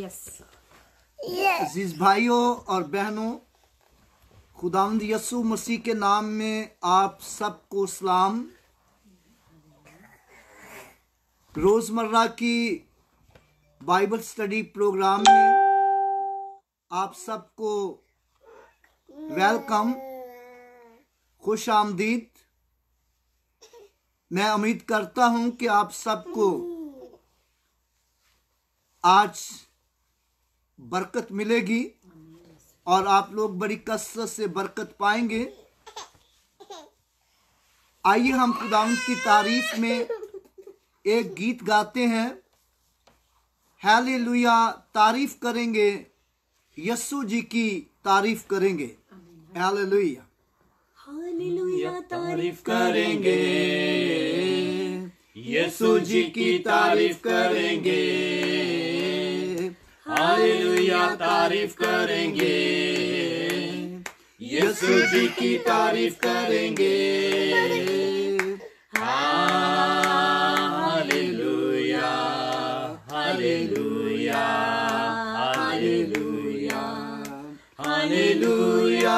Yes अजीज भाइयों और बहनों खुदाम यसु मसीह के नाम में आप सबको सलाम रोज़मर्रा की बाइबल स्टडी प्रोग्राम में आप सबको वेलकम खुश आमदीद मैं उम्मीद करता हूं कि आप सबको आज बरकत मिलेगी और आप लोग बड़ी कसरत से बरकत पाएंगे आइए हम खुदाम की तारीफ में एक गीत गाते हैं हैले लुया तारीफ करेंगे यस्सु जी की तारीफ करेंगे हैले लुया तारीफ करेंगे यस्सु जी की तारीफ करेंगे हालेलुया तारीफ करेंगे यीशु जी की तारीफ करेंगे hallelujah hallelujah hallelujah hallelujah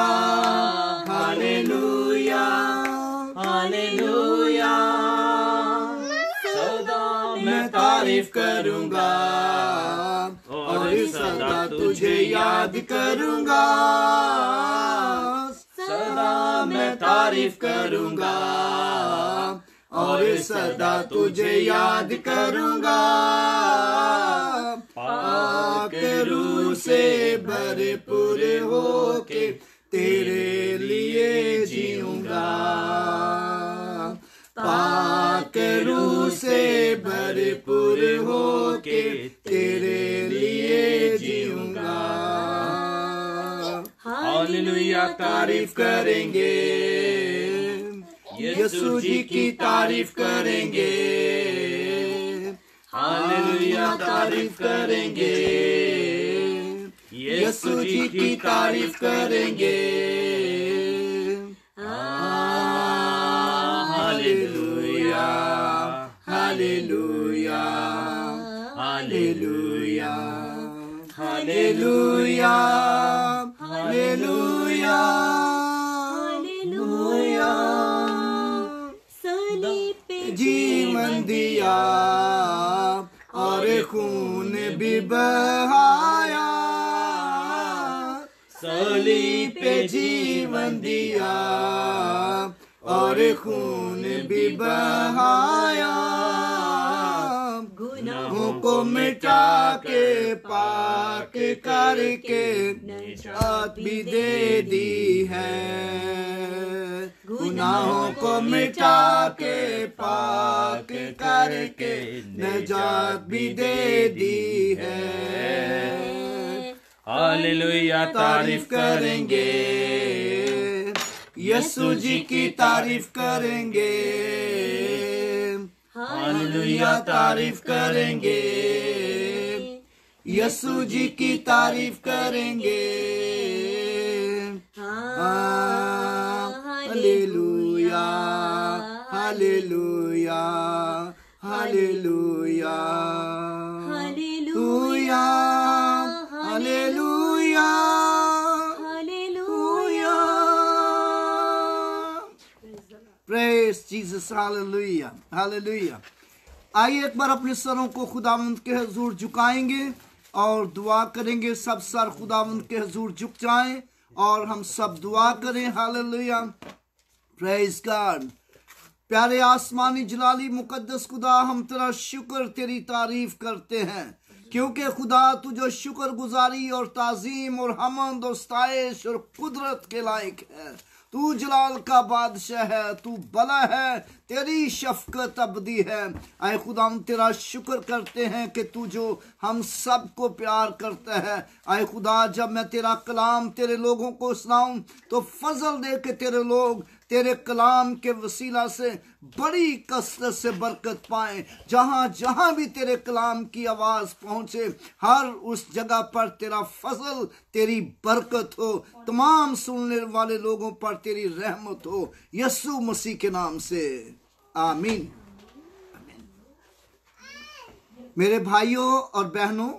hallelujah hallelujah सदा मैं तारीफ करूंगा याद करूंगा सदा मैं तारीफ करूंगा और सदा तुझे याद करूंगा पाक रू से भरे पूरे होके तेरे लिए जीऊंगा पाक रू से भरे पूरे होके क्या तारीफ करेंगे यीशु जी की तारीफ करेंगे हालेलुया तारीफ करेंगे यीशु जी की तारीफ करेंगे Hallelujah, Hallelujah, Hallelujah. जीवन दिया और खून भी बहाया सली पे जीवन दिया और खून भी बहाया मिटा के पाक करके निजात भी दे दी है गुनाहों को मिटा के पाक करके निजात भी दे दी है हालेलुया तारीफ करेंगे यीशु जी की तारीफ करेंगे हालेलुया तारीफ करेंगे यसु जी की तारीफ करेंगे हाँ, hallelujah hallelujah hallelujah hallelujah Jesus hallelujah hallelujah आइए एक बार अपने सरों को खुदावंद के हजूर झुकाएंगे और दुआ करेंगे सब सर खुदावंद के हजूर झुक जाएं और हम सब दुआ करें हालेलुया प्रेज गॉड प्यारे आसमानी जलाली मुकद्दस खुदा हम तेरा शुक्र तेरी तारीफ करते हैं क्योंकि खुदा तुझे शुक्र गुजारी और ताजीम और हमद और स्ताइश और कुदरत के लायक है तू जलाल का बादशाह है तू भला है तेरी शफकत अबदी है आए खुदा हम तेरा शुक्र करते हैं कि तू जो हम सब को प्यार करता है आए खुदा जब मैं तेरा कलाम तेरे लोगों को सुनाऊँ तो फजल दे के तेरे लोग तेरे कलाम के वसीला से बड़ी कसरत से बरकत पाए जहाँ जहाँ भी तेरे कलाम की आवाज़ पहुँचे हर उस जगह पर तेरा फसल तेरी बरकत हो तमाम सुनने वाले लोगों पर तेरी रहमत हो यस्सु मसीह के नाम से आमीन मेरे भाइयों और बहनों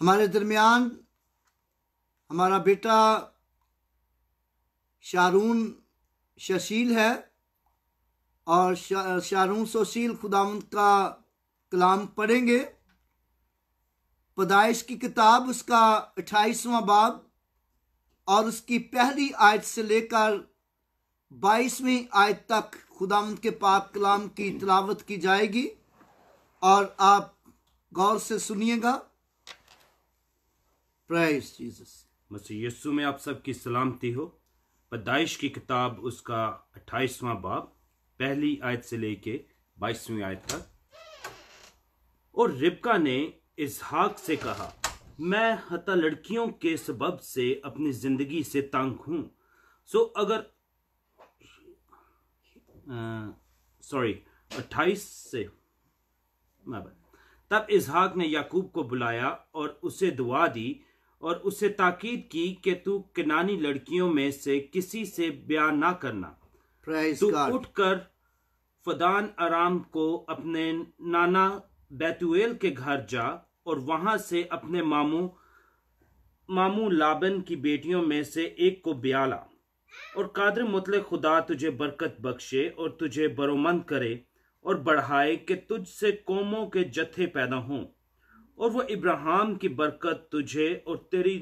हमारे दरमियान हमारा बेटा शारून शशील है और शा, शारून शशील खुदाम का कलाम पढ़ेंगे पदाइश की किताब उसका अट्ठाईसवां बाब और उसकी पहली आयत से लेकर बाईसवीं आयत तक खुदाम के पाक कलाम की तलावत की जाएगी और आप गौर से सुनिएगा प्राइस जीसस मसीह यीशु में आप सबकी सलामती हो पैदाइश की किताब उसका अट्ठाईसवां बाब पहली आयत से लेके बाईसवीं आयत तक और रिबका ने इसहाक से कहा मैं हता लड़कियों के सबब से अपनी जिंदगी से तंग हूं सो अगर सॉरी अट्ठाईस से तब इसहाक ने याकूब को बुलाया और उसे दुआ दी और उसे ताकीद की कि तू किनानी लड़कियों में से किसी से ब्याह ना करना तू उठकर फदान आराम को अपने नाना बैतुएल के घर जा और वहां से अपने मामू मामू लाबन की बेटियों में से एक को ब्याह ला और कादर मुतल खुदा तुझे बरकत बख्शे और तुझे बरोमंद करे और बढ़ाए कि तुझसे कौमों के जत्थे पैदा हों और वो इब्राहिम की बरकत तुझे और तेरी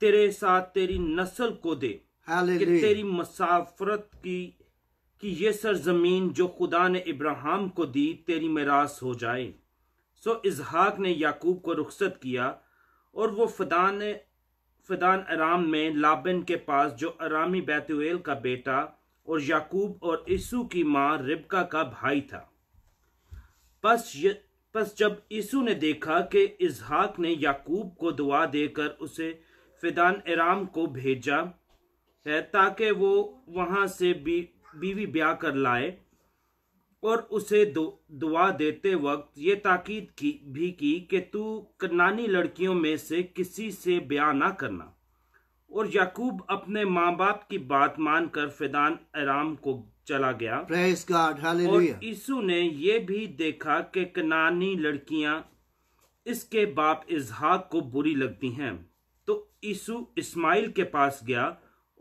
तेरे साथ तेरी नस्ल को दे कि तेरी मसाफरत की कि ये सरजमीन जो खुदा ने इब्राहिम को दी तेरी मिरास हो जाए सो इजहाक ने याकूब को रुखसत किया और वो फदान फदान आराम में लाबन के पास जो आरामी बैतुएल का बेटा और याकूब और यीशु की माँ रिबका का भाई था बस बस जब यीशु ने देखा कि इजहाक ने याकूब को दुआ देकर उसे फिदान इराम को भेजा है ताकि वो वहां से बी, बीवी ब्याह कर लाए और उसे दुआ देते वक्त ये ताकीद की भी की कि तू कनानी लड़कियों में से किसी से ब्याह ना करना और याकूब अपने माँ बाप की बात मानकर फिदान आराम को चला गया God, और यीशु ने ये भी देखा कि कनानी लड़कियां इसके बाप इसहाक को बुरी लगती हैं तो यीशु इस्माइल के पास गया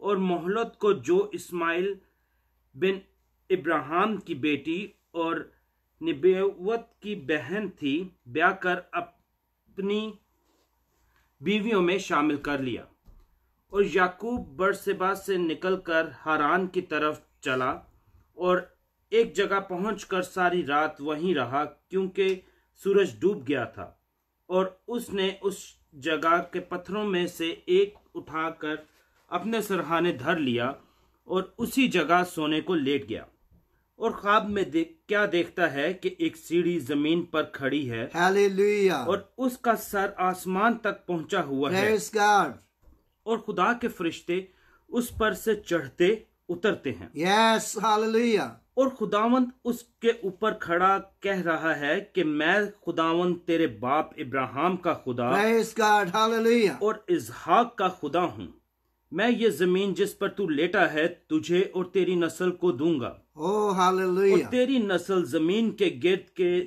और मोहलत को जो इस्माइल बिन इब्राहिम की बेटी और निबेवत की बहन थी ब्याह कर अपनी बीवियों में शामिल कर लिया और याकूब बरसेबा से निकलकर हारान की तरफ चला और एक जगह पहुंचकर सारी रात वहीं रहा क्योंकि सूरज डूब गया था और उसने उस जगह के पत्थरों में से एक उठाकर अपने सरहाने धर लिया और उसी जगह सोने को लेट गया और ख्वाब में देख क्या देखता है कि एक सीढ़ी जमीन पर खड़ी है Hallelujah. और उसका सर आसमान तक पहुंचा हुआ Praise है God. और खुदा के फरिश्ते उस पर से चढ़ते उतरते हैं yes, और खुदावंत उसके ऊपर खड़ा कह रहा है कि मैं खुदावंत तेरे बाप इब्राहिम का खुदा God, और इजहाक का खुदा हूँ मैं ये जमीन जिस पर तू लेटा है तुझे और तेरी नस्ल को दूंगा oh, और तेरी नस्ल जमीन के गिर्द के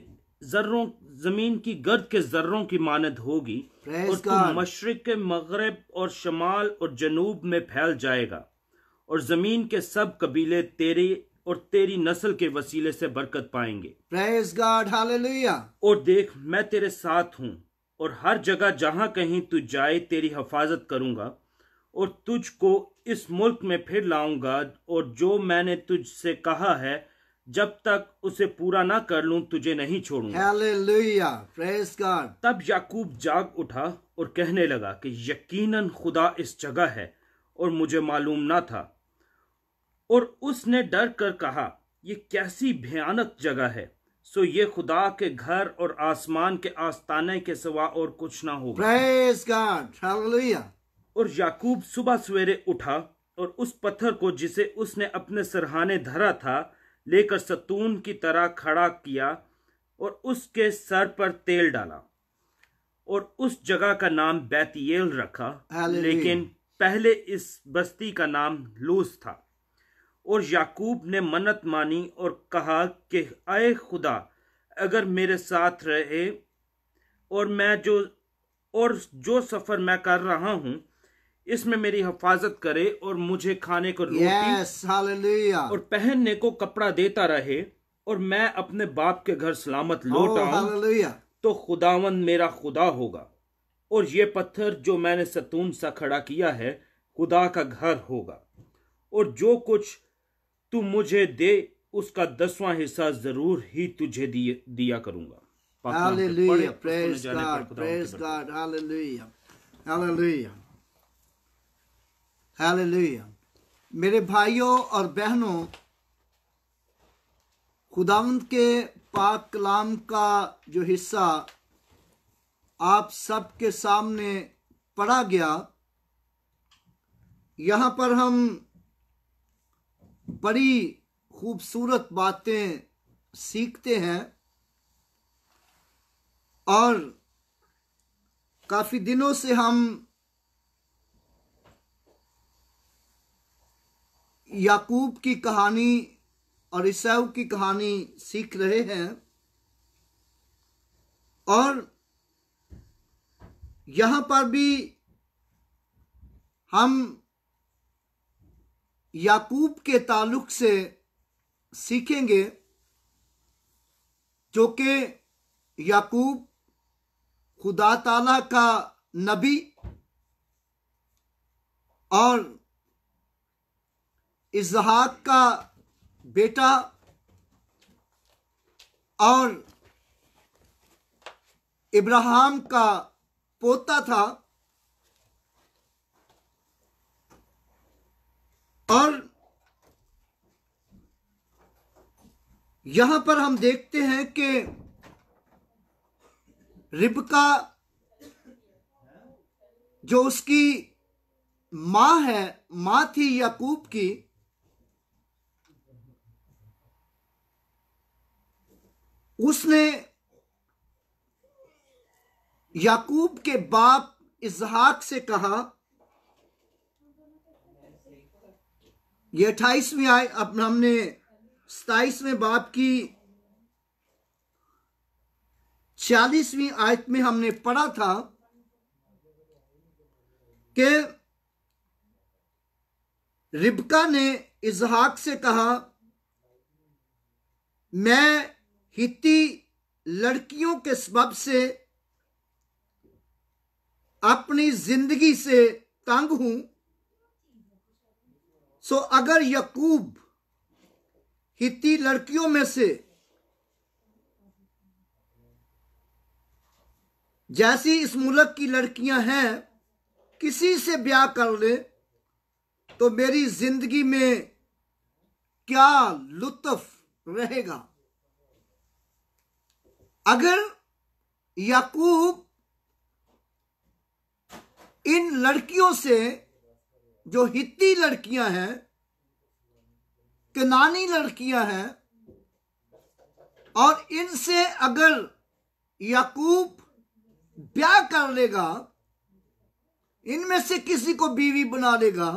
जर्रों जमीन की गर्द के जर्रों की मानद होगी Praise और मशरक मशरक मगरब और शमाल और जनूब में फैल जाएगा और जमीन के सब कबीले तेरे और तेरी नस्ल के वसीले से बरकत पाएंगे God, और देख मैं तेरे साथ हूँ और हर जगह जहाँ कहीं तू जाए तेरी हफाजत करूंगा और तुझको इस मुल्क में फिर लाऊंगा और जो मैंने तुझसे कहा है जब तक उसे पूरा ना कर लूं तुझे नहीं छोड़ूंगा तब याकूब जाग उठा और कहने लगा कि यकीनन खुदा इस जगह है और मुझे मालूम ना था और उसने डर कर कहा यह कैसी भयानक जगह है सो ये खुदा के घर और आसमान के आस्ताने के सिवा और कुछ ना होगा और याकूब सुबह सवेरे उठा और उस पत्थर को जिसे उसने अपने सरहाने धरा था लेकर सतून की तरह खड़ा किया और उसके सर पर तेल डाला और उस जगह का नाम बैतियल रखा लेकिन पहले इस बस्ती का नाम लूस था और याकूब ने मन्नत मानी और कहा कि आए खुदा अगर मेरे साथ रहे और मैं जो और जो सफ़र मैं कर रहा हूं इसमें मेरी हफाजत करे और मुझे खाने को रोटी yes, और पहनने को कपड़ा देता रहे और मैं अपने बाप के घर सलामत oh, लौट आऊं तो खुदावन मेरा खुदा होगा और ये पत्थर जो मैंने सतून सा खड़ा किया है खुदा का घर होगा और जो कुछ तू मुझे दे उसका दसवां हिस्सा जरूर ही तुझे दिया करूंगा मेरे भाइयों और बहनों खुदावंत के पाक कलाम का जो हिस्सा आप सबके सामने पढ़ा गया यहां पर हम बड़ी खूबसूरत बातें सीखते हैं और काफ़ी दिनों से हम याकूब की कहानी और ईसाऊ की कहानी सीख रहे हैं और यहाँ पर भी हम याकूब के ताल्लुक से सीखेंगे जो कि याकूब खुदा ताला का नबी और इजहाक का बेटा और इब्राहिम का पोता था और यहां पर हम देखते हैं कि रिबका जो उसकी मां है मां थी याकूब की उसने याकूब के बाप इजहाक से कहा ये अट्ठाईसवीं आय अब हमने सताइसवें बाप की छियालीसवीं आयत में हमने पढ़ा था कि रिबका ने इजहाक से कहा मैं हिती लड़कियों के सबब से अपनी जिंदगी से तंग हूं सो अगर यकूब हिती लड़कियों में से जैसी इस मुल्क की लड़कियां हैं किसी से ब्याह कर ले तो मेरी जिंदगी में क्या लुत्फ रहेगा अगर याकूब इन लड़कियों से जो हित्ती लड़कियां हैं कनानी लड़कियां हैं और इनसे अगर याकूब ब्याह कर लेगा इनमें से किसी को बीवी बना लेगा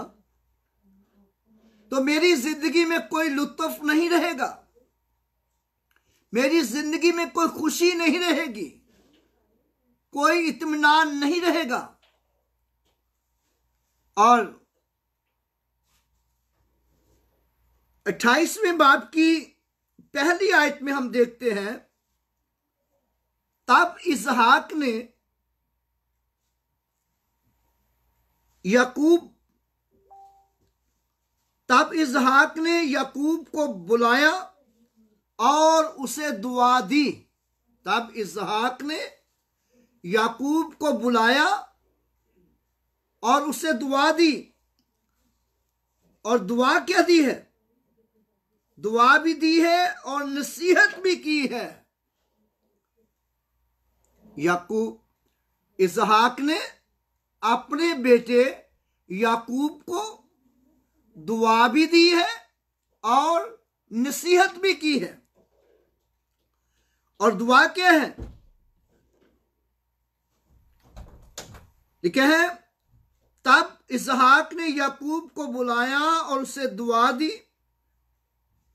तो मेरी जिंदगी में कोई लुत्फ नहीं रहेगा मेरी जिंदगी में कोई खुशी नहीं रहेगी कोई इतमान नहीं रहेगा और अट्ठाईसवें बाप की पहली आयत में हम देखते हैं तब इसहाक ने यकूब तब इसहाक ने यकूब को बुलाया और उसे दुआ दी तब इसहाक ने याकूब को बुलाया और उसे दुआ दी और दुआ क्या दी है दुआ भी दी है और नसीहत भी की है याकूब इजहाक ने अपने बेटे याकूब को दुआ भी दी है और नसीहत भी की है और दुआ क्या है लिखे है तब इसहाक ने याकूब को बुलाया और उसे दुआ दी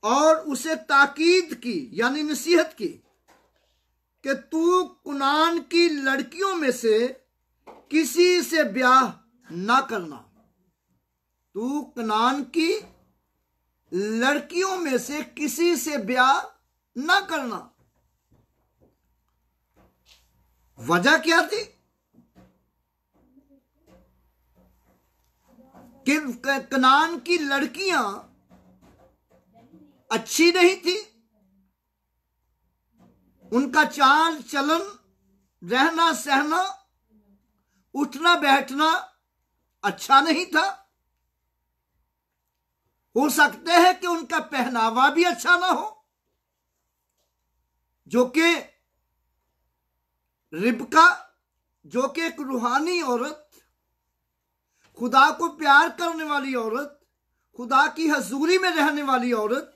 और उसे ताकीद की यानी नसीहत की कि तू कुनान की लड़कियों में से किसी से ब्याह ना करना तू कनान की लड़कियों में से किसी से ब्याह ना करना वजह क्या थी कि कनान की लड़कियां अच्छी नहीं थी उनका चाल चलन रहना सहना उठना बैठना अच्छा नहीं था हो सकते हैं कि उनका पहनावा भी अच्छा ना हो जो कि रिबका जो कि एक रूहानी औरत खुदा को प्यार करने वाली औरत खुदा की हजूरी में रहने वाली औरत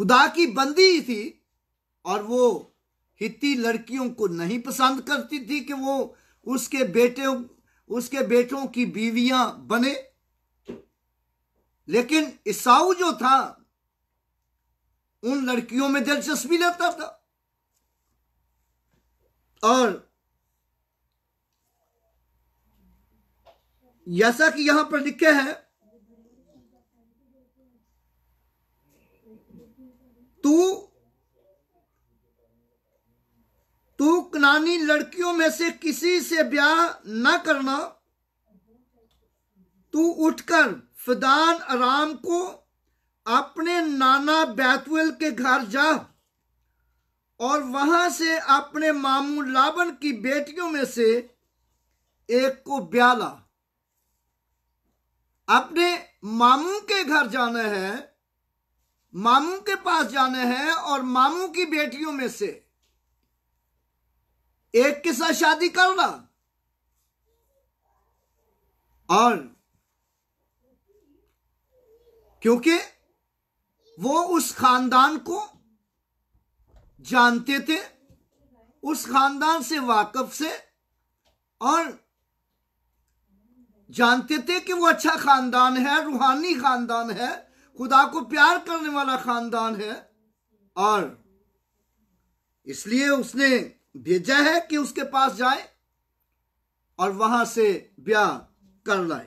खुदा की बंदी ही थी और वो हित्ती लड़कियों को नहीं पसंद करती थी कि वो उसके बेटे उसके बेटों की बीवियां बने लेकिन ईसाऊ जो था उन लड़कियों में दिलचस्पी लेता था और जैसा कि यहां पर लिखे हैं तू तू कनानी लड़कियों में से किसी से ब्याह न करना तू उठकर फदान आराम को अपने नाना बैतुल के घर जा और वहां से अपने मामू लाबन की बेटियों में से एक को ब्याला अपने मामू के घर जाना है मामू के पास जाने हैं और मामू की बेटियों में से एक के साथ शादी करना और क्योंकि वो उस खानदान को जानते थे उस खानदान से वाकफ से और जानते थे कि वो अच्छा खानदान है रूहानी खानदान है खुदा को प्यार करने वाला खानदान है और इसलिए उसने भेजा है कि उसके पास जाए और वहां से ब्याह कर लाए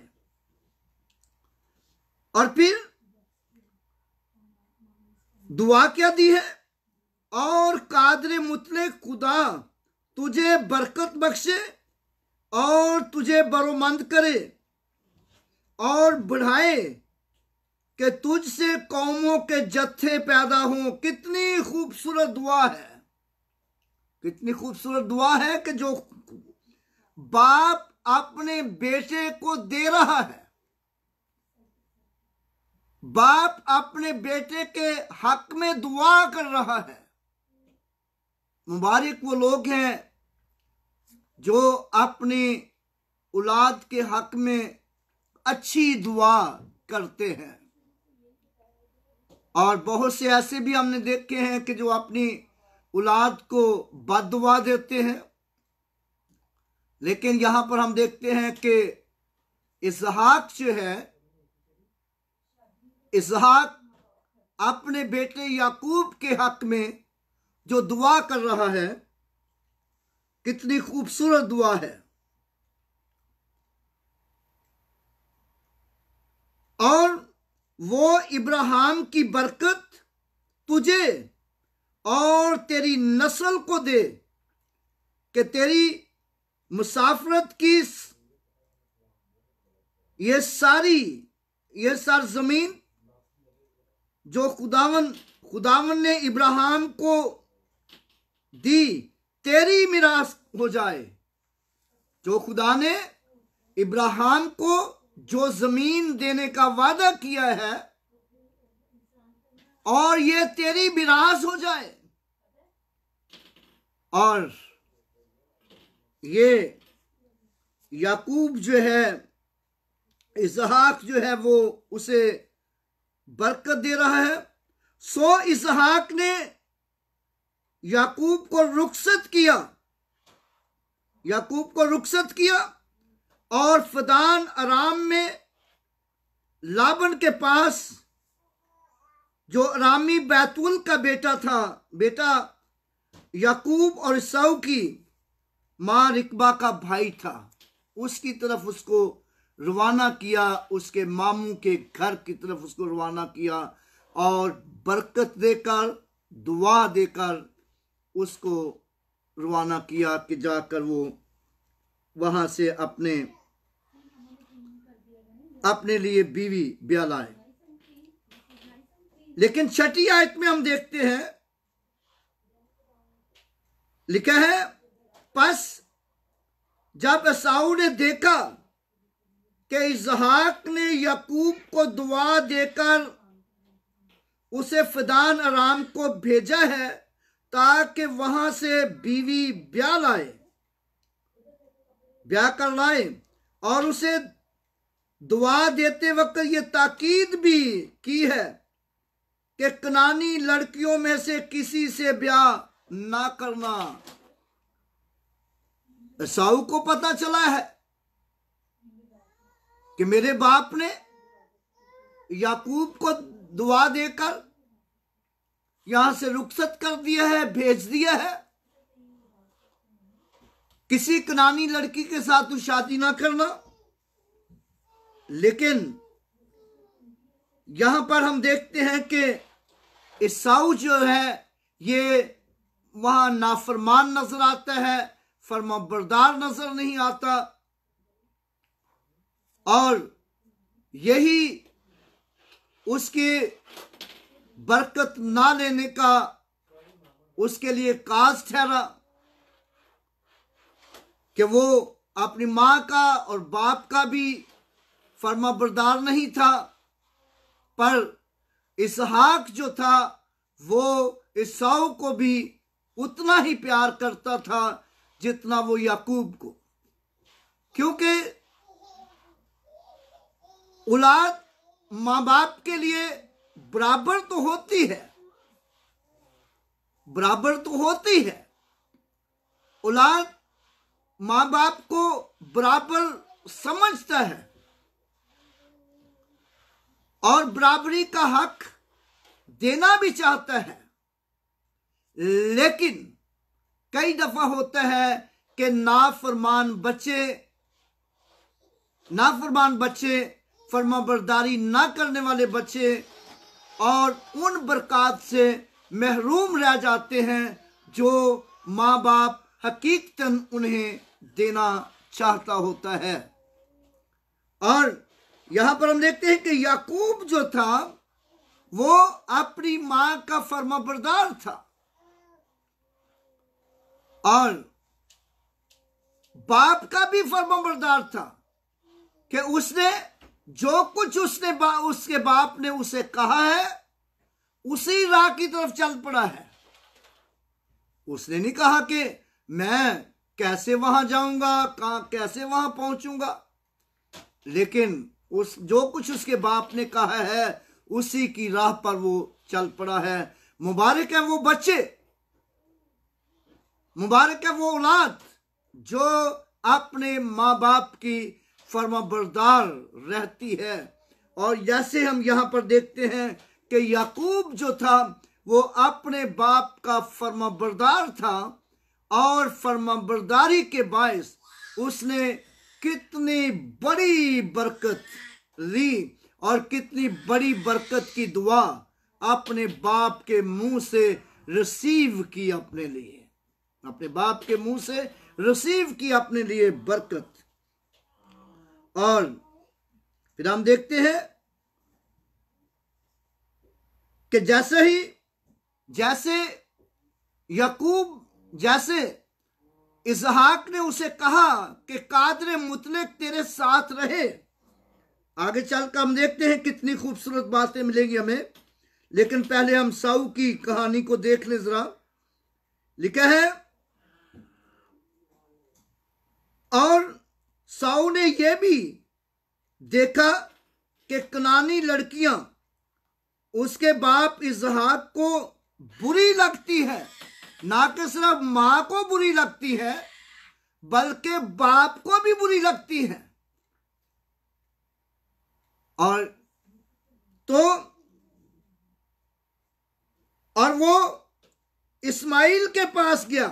और फिर दुआ क्या दी है और कादर मुतले खुदा तुझे बरकत बख्शे और तुझे बरोमंद करे और बढ़ाए कि तुझसे कौमों के जत्थे पैदा हों कितनी खूबसूरत दुआ है कितनी खूबसूरत दुआ है कि जो बाप अपने बेटे को दे रहा है बाप अपने बेटे के हक में दुआ कर रहा है मुबारक वो लोग हैं जो अपनी औलाद के हक में अच्छी दुआ करते हैं और बहुत से ऐसे भी हमने देखे हैं कि जो अपनी औलाद को बदवा देते हैं लेकिन यहां पर हम देखते हैं कि इसहाक जो है इसहाक अपने बेटे याकूब के हक में जो दुआ कर रहा है कितनी खूबसूरत दुआ है और वो इब्राहिम की बरकत तुझे और तेरी नस्ल को दे कि तेरी मुसाफरत की ये सारी ये सार जमीन जो खुदावन खुदावन ने इब्राहिम को दी तेरी मिरास हो जाए जो खुदा ने इब्राहिम को जो जमीन देने का वादा किया है और यह तेरी विरास हो जाए और ये याकूब जो है इसहाक जो है वो उसे बरकत दे रहा है सो इसहाक ने याकूब को रुखसत किया याकूब को रुखसत किया और फदान आराम में लाबन के पास जो रामी बैतूल का बेटा था बेटा यकूब और सऊ की माँ रिकबा का भाई था उसकी तरफ उसको रवाना किया उसके मामू के घर की तरफ उसको रवाना किया और बरकत देकर दुआ देकर उसको रवाना किया कि जाकर वो वहाँ से अपने अपने लिए बीवी ब्या लाए लेकिन छठी आयत में हम देखते हैं लिखा है पस जब एसाऊ ने देखा कि इजहाक ने यकूब को दुआ देकर उसे फिदान आराम को भेजा है ताकि वहां से बीवी ब्या लाए ब्याह कर लाए और उसे दुआ देते वक्त ये ताकीद भी की है कि कनानी लड़कियों में से किसी से ब्याह ना करना साहू को पता चला है कि मेरे बाप ने याकूब को दुआ देकर यहां से रुखसत कर दिया है भेज दिया है किसी कनानी लड़की के साथ तू शादी ना करना लेकिन यहां पर हम देखते हैं कि ईसाऊ जो है ये वहां नाफरमान नजर आता है फरमाबरदार नजर नहीं आता और यही उसके बरकत ना लेने का उसके लिए काज ठहरा कि वो अपनी माँ का और बाप का भी फर्मा बरदार नहीं था पर इसहाक जो था वो ईसाऊ को भी उतना ही प्यार करता था जितना वो याकूब को क्योंकि औलाद मां बाप के लिए बराबर तो होती है बराबर तो होती है औलाद मां बाप को बराबर समझता है और बराबरी का हक देना भी चाहता है लेकिन कई दफा होता है कि नाफरमान बच्चे नाफरमान बच्चे फर्मा बरदारी ना करने वाले बच्चे और उन बरकत से महरूम रह जाते हैं जो माँ बाप हकीकतन उन्हें देना चाहता होता है और यहां पर हम देखते हैं कि याकूब जो था वो अपनी मां का फर्माबरदार था और बाप का भी फर्माबरदार था कि उसने जो कुछ उसने बा, उसके बाप ने उसे कहा है उसी राह की तरफ चल पड़ा है उसने नहीं कहा कि मैं कैसे वहां जाऊंगा कहा कैसे वहां पहुंचूंगा लेकिन उस जो कुछ उसके बाप ने कहा है उसी की राह पर वो चल पड़ा है मुबारक है वो बच्चे मुबारक है वो औलाद जो अपने माँ बाप की फर्माबरदार रहती है और जैसे हम यहाँ पर देखते हैं कि याकूब जो था वो अपने बाप का फर्माबरदार था और फर्माबरदारी के बायस उसने कितनी बड़ी बरकत ली और कितनी बड़ी बरकत की दुआ अपने बाप के मुंह से रिसीव की अपने लिए अपने बाप के मुंह से रिसीव की अपने लिए बरकत और फिर हम देखते हैं कि जैसे ही जैसे यकूब जैसे इजहाक ने उसे कहा कि कादर मुतलक तेरे साथ रहे आगे चल कर हम देखते हैं कितनी खूबसूरत बातें मिलेंगी हमें लेकिन पहले हम साऊ की कहानी को देख ले जरा लिखा है और साऊ ने यह भी देखा कि कनानी लड़कियां उसके बाप इजहाक को बुरी लगती है ना कि सिर्फ माँ को बुरी लगती है बल्कि बाप को भी बुरी लगती है और तो और वो इस्माइल के पास गया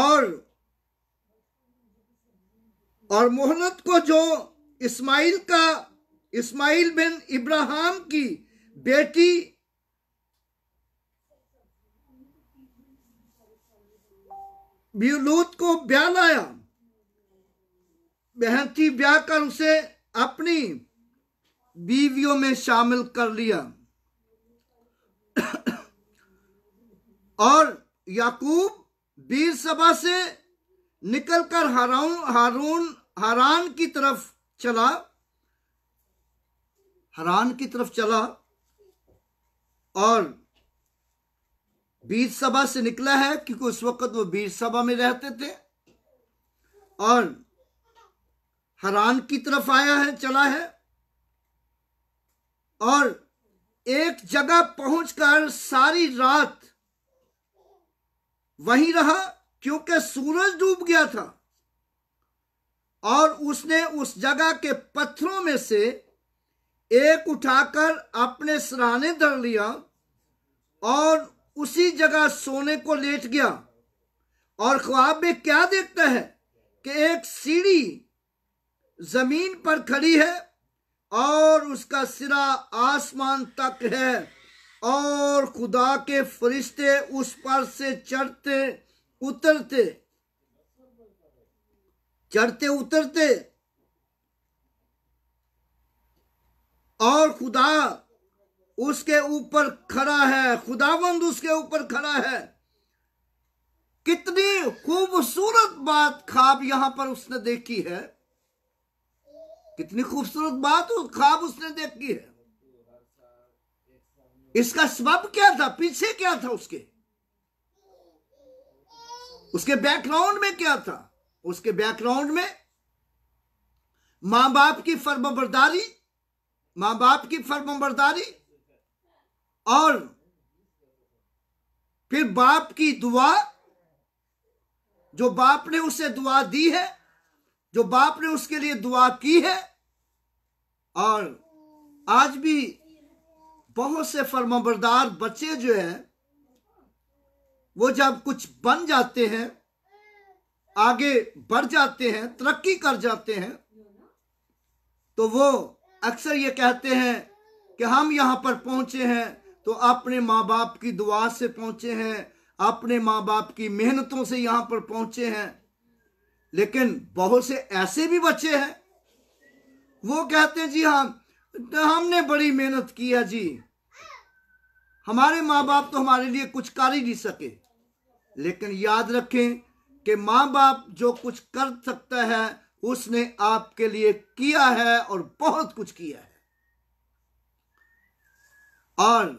और और मोहनत को जो इस्माइल का इस्माइल बिन इब्राहिम की बेटी बीलूत को ब्याह लाया बहनती ब्याह कर उसे अपनी बीवियों में शामिल कर लिया और याकूब बीर सभा से निकलकर कर हारून हरान की तरफ चला हरान की तरफ चला और बीज सभा से निकला है क्योंकि उस वक्त वो बीज सभा में रहते थे और हरान की तरफ आया है चला है और एक जगह पहुंचकर सारी रात वहीं रहा क्योंकि सूरज डूब गया था और उसने उस जगह के पत्थरों में से एक उठाकर अपने सराहने धर लिया और उसी जगह सोने को लेट गया और ख्वाब में क्या देखता है कि एक सीढ़ी जमीन पर खड़ी है और उसका सिरा आसमान तक है और खुदा के फरिश्ते उस पर से चढ़ते उतरते चढ़ते उतरते और खुदा उसके ऊपर खड़ा है खुदावंद उसके ऊपर खड़ा है कितनी खूबसूरत बात खाब यहां पर उसने देखी है कितनी खूबसूरत बात खाब उसने देखी है इसका सबब क्या था पीछे क्या था उसके उसके बैकग्राउंड में क्या था उसके बैकग्राउंड में मां बाप की फर्मबरदारी मां बाप की फर्मबरदारी और फिर बाप की दुआ जो बाप ने उसे दुआ दी है जो बाप ने उसके लिए दुआ की है और आज भी बहुत से फर्मबरदार बच्चे जो है वो जब कुछ बन जाते हैं आगे बढ़ जाते हैं तरक्की कर जाते हैं तो वो अक्सर ये कहते हैं कि हम यहाँ पर पहुंचे हैं तो अपने माँ बाप की दुआ से पहुंचे हैं अपने माँ बाप की मेहनतों से यहां पर पहुंचे हैं लेकिन बहुत से ऐसे भी बच्चे हैं वो कहते हैं जी हाँ तो हमने बड़ी मेहनत की है जी हमारे माँ बाप तो हमारे लिए कुछ कर ही नहीं सके लेकिन याद रखें कि माँ बाप जो कुछ कर सकता है उसने आपके लिए किया है और बहुत कुछ किया है और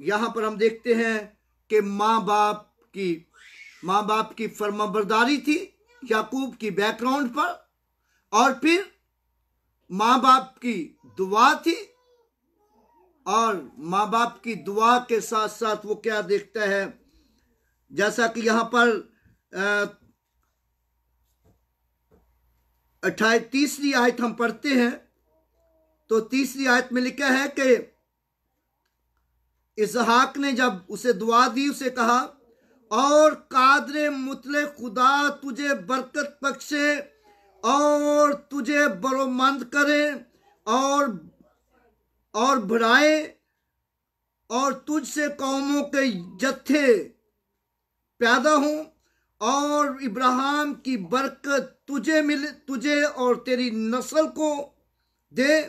यहां पर हम देखते हैं कि माँ बाप की माँ बाप की फर्माबरदारी थी याकूब की बैकग्राउंड पर और फिर माँ बाप की दुआ थी और माँ बाप की दुआ के साथ साथ वो क्या देखता है जैसा कि यहाँ पर अठाई तीसरी आयत हम पढ़ते हैं तो तीसरी आयत में लिखा है कि इसहाक ने जब उसे दुआ दी उसे कहा और कादर मुतल खुदा तुझे बरकत बख्शे और तुझे बरोमंद करे और और बढ़ाए और तुझसे कौमों के जत्थे पैदा हों और इब्राहिम की बरकत तुझे मिले तुझे और तेरी नस्ल को दे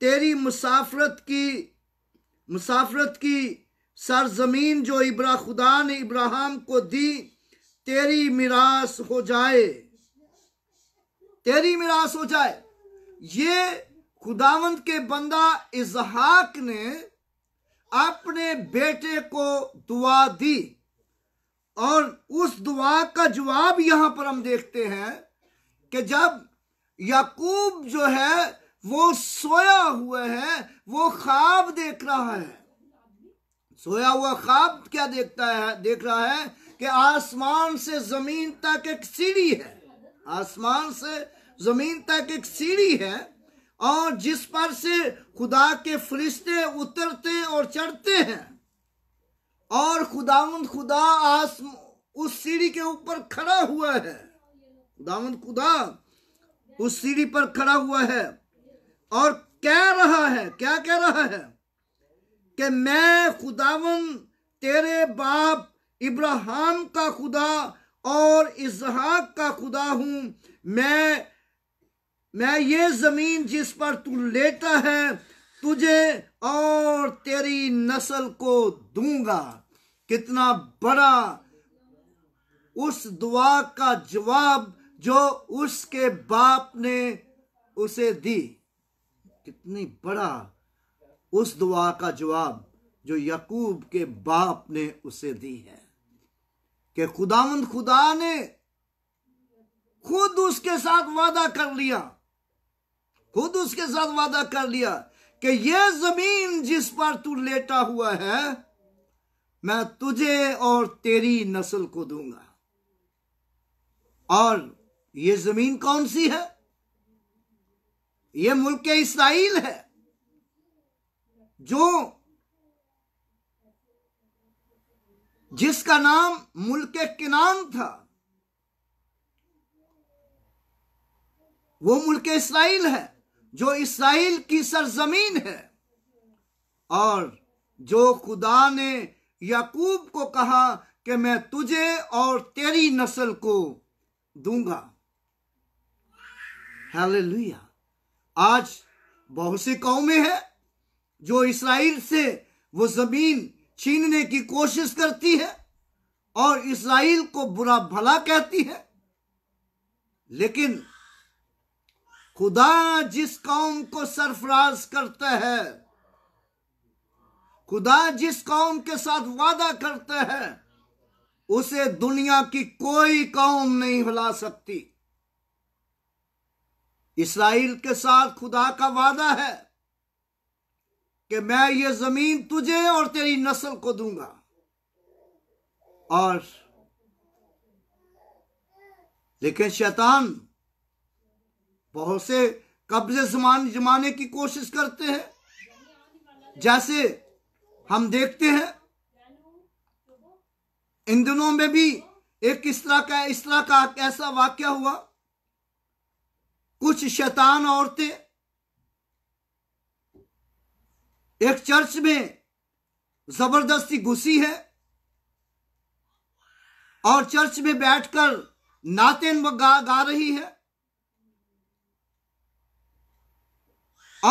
तेरी मुसाफरत की मुसाफरत की सरजमीन जो इब्रा खुदा ने इब्राहम को दी तेरी मिरास हो जाए तेरी मिरास हो जाए ये खुदावंत के बंदा इजहाक ने अपने बेटे को दुआ दी और उस दुआ का जवाब यहां पर हम देखते हैं कि जब याकूब जो है वो सोया हुआ है वो ख्वाब देख रहा है सोया हुआ ख्वाब क्या देखता है देख रहा है कि आसमान से जमीन तक एक सीढ़ी है आसमान से जमीन तक एक सीढ़ी है और जिस पर से खुदा के फरिश्ते उतरते और चढ़ते हैं और खुदावंद खुदा आस उस सीढ़ी के ऊपर खड़ा हुआ है खुदावंद खुदा उस सीढ़ी पर खड़ा हुआ है और कह रहा है क्या कह रहा है कि मैं खुदावन तेरे बाप इब्राहिम का खुदा और इसहाक का खुदा हूं मैं मैं ये जमीन जिस पर तू लेटा है तुझे और तेरी नस्ल को दूंगा कितना बड़ा उस दुआ का जवाब जो उसके बाप ने उसे दी कितनी बड़ा उस दुआ का जवाब जो यकूब के बाप ने उसे दी है कि खुदावंद खुदा ने खुद उसके साथ वादा कर लिया खुद उसके साथ वादा कर लिया कि यह जमीन जिस पर तू लेटा हुआ है मैं तुझे और तेरी नस्ल को दूंगा और ये जमीन कौन सी है ये मुल्क इसराइल है जो जिसका नाम मुल्क किनान था वो मुल्क इसराइल है जो इसराइल की सरजमीन है और जो खुदा ने याकूब को कहा कि मैं तुझे और तेरी नस्ल को दूंगा हालेलुया आज बहुत सी कौमें हैं जो इसराइल से वो ज़मीन छीनने की कोशिश करती है और इसराइल को बुरा भला कहती है लेकिन खुदा जिस कौम को सरफराज करता है खुदा जिस कौम के साथ वादा करता है उसे दुनिया की कोई कौम नहीं हिला सकती इसराइल के साथ खुदा का वादा है कि मैं ये जमीन तुझे और तेरी नस्ल को दूंगा और लेकिन शैतान बहुत से कब्जे जमान जमाने की कोशिश करते हैं जैसे हम देखते हैं इन दिनों में भी एक इस तरह का इस तरह का ऐसा वाक्य हुआ कुछ शैतान औरतें एक चर्च में जबरदस्ती घुसी है और चर्च में बैठकर नाते गा, गा रही है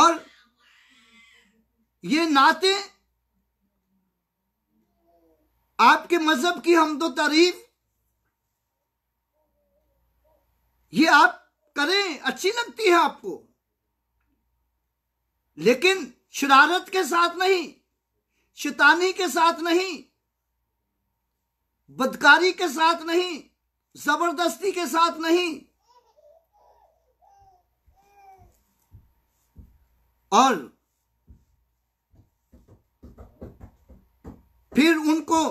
और ये नाते आपके मजहब की हम तो तारीफ ये आप करें अच्छी लगती है आपको लेकिन शरारत के साथ नहीं शैतानी के साथ नहीं बदकारी के साथ नहीं जबरदस्ती के साथ नहीं और फिर उनको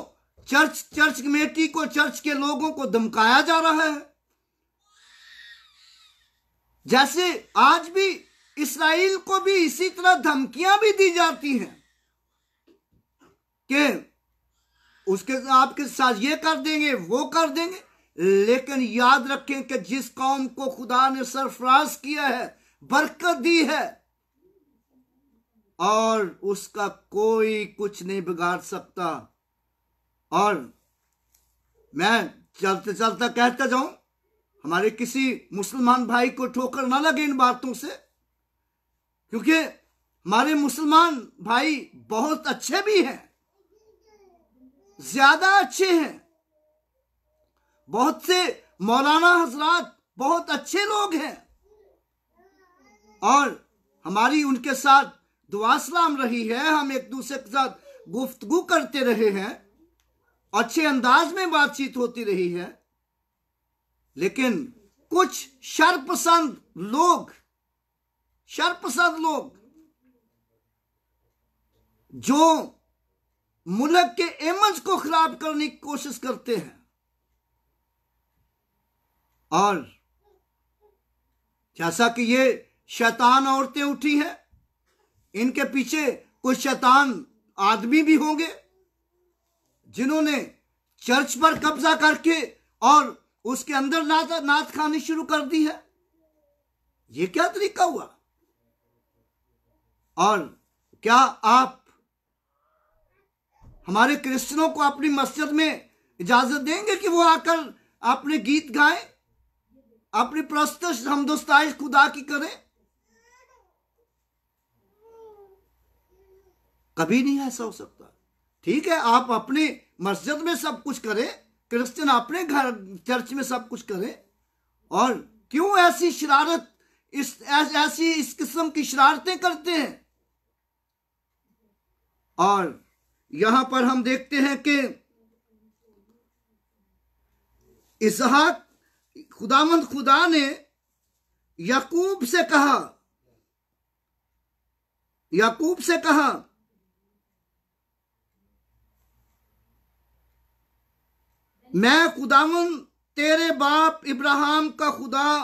चर्च चर्च कमेटी को चर्च के लोगों को धमकाया जा रहा है जैसे आज भी इसराइल को भी इसी तरह धमकियां भी दी जाती हैं कि उसके आपके साथ ये कर देंगे वो कर देंगे लेकिन याद रखें कि जिस कौम को खुदा ने सरफराज किया है बरकत दी है और उसका कोई कुछ नहीं बिगाड़ सकता और मैं चलते चलते कहता जाऊं हमारे किसी मुसलमान भाई को ठोकर ना लगे इन बातों से क्योंकि हमारे मुसलमान भाई बहुत अच्छे भी हैं ज्यादा अच्छे हैं बहुत से मौलाना हजरात बहुत अच्छे लोग हैं और हमारी उनके साथ दुआ सलाम रही है हम एक दूसरे के साथ गुफ्तगु करते रहे हैं अच्छे अंदाज में बातचीत होती रही है लेकिन कुछ शर्पसंद लोग शर्पसंद लोग जो मुल्क के एमज को खराब करने की कोशिश करते हैं और जैसा कि ये शैतान औरतें उठी हैं इनके पीछे कुछ शैतान आदमी भी होंगे जिन्होंने चर्च पर कब्जा करके और उसके अंदर नाद नाद खानी शुरू कर दी है ये क्या तरीका हुआ और क्या आप हमारे क्रिश्चनों को अपनी मस्जिद में इजाजत देंगे कि वो आकर अपने गीत गाएं अपनी प्रस्तश हमदोस्ताइश खुदा की करें कभी नहीं ऐसा हो सकता ठीक है आप अपने मस्जिद में सब कुछ करें क्रिश्चियन अपने घर चर्च में सब कुछ करें और क्यों ऐसी शरारत इस ऐस, ऐसी इस किस्म की शरारतें करते हैं और यहां पर हम देखते हैं कि इसहाक खुदामंद खुदा ने यकूब से कहा यकूब से कहा मैं खुदावन तेरे बाप इब्राहिम का खुदा